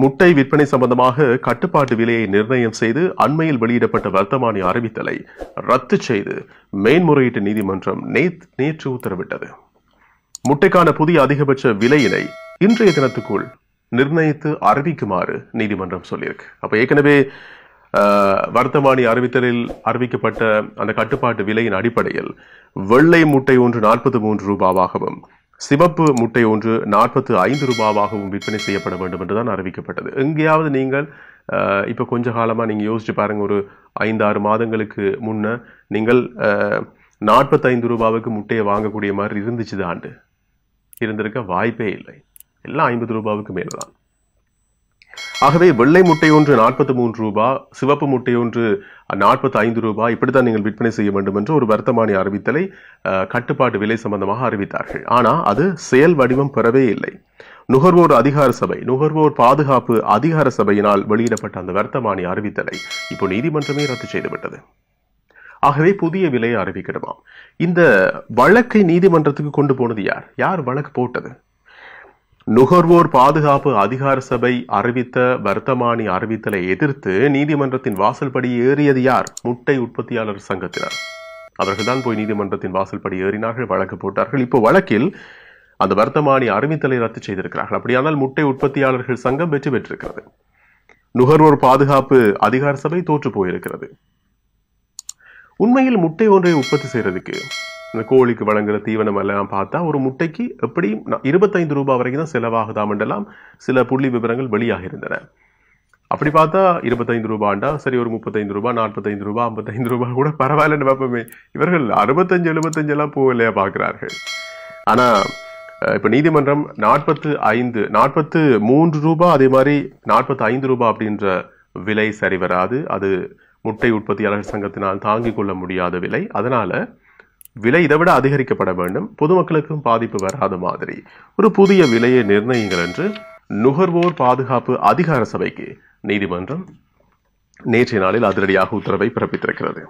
முட்டை விற்பனை சம்பந்தமாக கட்டுப்பாட்டு விலையை நிர்ணயம் செய்து அண்மையில் வெளியிடப்பட்ட வர்த்தமானி அறிவித்தலை ரத்து செய்து மேன்முறையீட்டு நீதிமன்றம் நேற்று உத்தரவிட்டது முட்டைக்கான புதிய அதிகபட்ச விலையினை இன்றைய தினத்துக்குள் நிர்ணயித்து அறிவிக்குமாறு நீதிமன்றம் சொல்லியிருக்கு அப்ப ஏற்கனவே வர்த்தமானி அறிவித்தலில் அறிவிக்கப்பட்ட அந்த கட்டுப்பாட்டு விலையின் அடிப்படையில் வெள்ளை முட்டை ஒன்று நாற்பத்தி மூன்று ரூபாவாகவும் சிவப்பு முட்டை ஒன்று நாற்பத்து ஐந்து ரூபாவாகவும் விற்பனை செய்யப்பட வேண்டும் என்று தான் அறிவிக்கப்பட்டது எங்கேயாவது நீங்கள் இப்போ கொஞ்ச காலமாக நீங்கள் யோசிச்சு பாருங்கள் ஒரு ஐந்து ஆறு மாதங்களுக்கு முன்னே நீங்கள் நாற்பத்தைந்து ரூபாவுக்கு முட்டையை வாங்கக்கூடிய மாதிரி இருந்துச்சு ஆண்டு இருந்திருக்க வாய்ப்பே இல்லை எல்லாம் ஐம்பது ரூபாவுக்கு மேலே தான் ஆகவே வெள்ளை முட்டை ஒன்று நாற்பத்தி மூன்று ரூபாய் சிவப்பு முட்டை ஒன்று நாற்பத்தி ஐந்து ரூபாய் இப்படித்தான் நீங்கள் விற்பனை செய்ய வேண்டும் என்று ஒரு வர்த்தமானி அறிவித்தலை கட்டுப்பாட்டு விலை சம்பந்தமாக அறிவித்தார்கள் ஆனால் அது செயல் வடிவம் பெறவே இல்லை நுகர்வோர் அதிகார சபை நுகர்வோர் பாதுகாப்பு அதிகார சபையினால் வெளியிடப்பட்ட அந்த வர்த்தமானி அறிவித்தலை இப்போ நீதிமன்றமே ரத்து செய்துவிட்டது ஆகவே புதிய விலையை அறிவிக்கிடுமாம் இந்த வழக்கை நீதிமன்றத்துக்கு கொண்டு போனது யார் யார் வழக்கு போட்டது நுகர்வோர் பாதுகாப்பு அதிகார சபை அறிவித்த வர்த்தமானி அறிவித்தலை எதிர்த்து நீதிமன்றத்தின் வாசல்படி ஏறியது யார் முட்டை உற்பத்தியாளர் சங்கத்தினர் அவர்கள்தான் போய் நீதிமன்றத்தின் வாசல்படி ஏறினார்கள் வழக்கு போட்டார்கள் இப்போ வழக்கில் அந்த வர்த்தமானி அறிவித்தலை ரத்து செய்திருக்கிறார்கள் அப்படியானால் முட்டை உற்பத்தியாளர்கள் சங்கம் வெற்றி பெற்றிருக்கிறது நுகர்வோர் பாதுகாப்பு அதிகார சபை தோற்று போயிருக்கிறது உண்மையில் முட்டை ஒன்றை உற்பத்தி செய்யறதுக்கு இந்த கோழிக்கு வழங்குற தீவனம் எல்லாம் பார்த்தா ஒரு முட்டைக்கு எப்படியும் இருபத்தைந்து ரூபாய் வரைக்கும் தான் செலவாகுதாமென்றெல்லாம் சில புள்ளி விவரங்கள் வெளியாக இருந்தன அப்படி பார்த்தா இருபத்தைந்து ரூபாண்டா சரி ஒரு முப்பத்தைந்து ரூபாய் நாற்பத்தைந்து ரூபாய் ஐம்பத்தைந்து ரூபாய் கூட பரவாயில்லன்னு பார்ப்போமே இவர்கள் அறுபத்தஞ்சு எழுபத்தஞ்செல்லாம் போகலையா பார்க்குறார்கள் ஆனால் இப்போ நீதிமன்றம் நாற்பத்து ஐந்து நாற்பத்து மூன்று ரூபாய் அதே மாதிரி நாற்பத்து ஐந்து ரூபாய் அப்படின்ற விலை சரி வராது அது முட்டை உற்பத்தியாளர் சங்கத்தினால் தாங்கிக் கொள்ள முடியாத விலை அதனால் விலை இதை விட அதிகரிக்கப்பட வேண்டும் பொதுமக்களுக்கும் பாதிப்பு வராத மாதிரி ஒரு புதிய விலையை நிர்ணயிங்கள் என்று நுகர்வோர் பாதுகாப்பு அதிகார சபைக்கு நீதிமன்றம் நேற்றைய நாளில் அதிரடியாக உத்தரவை பிறப்பித்திருக்கிறது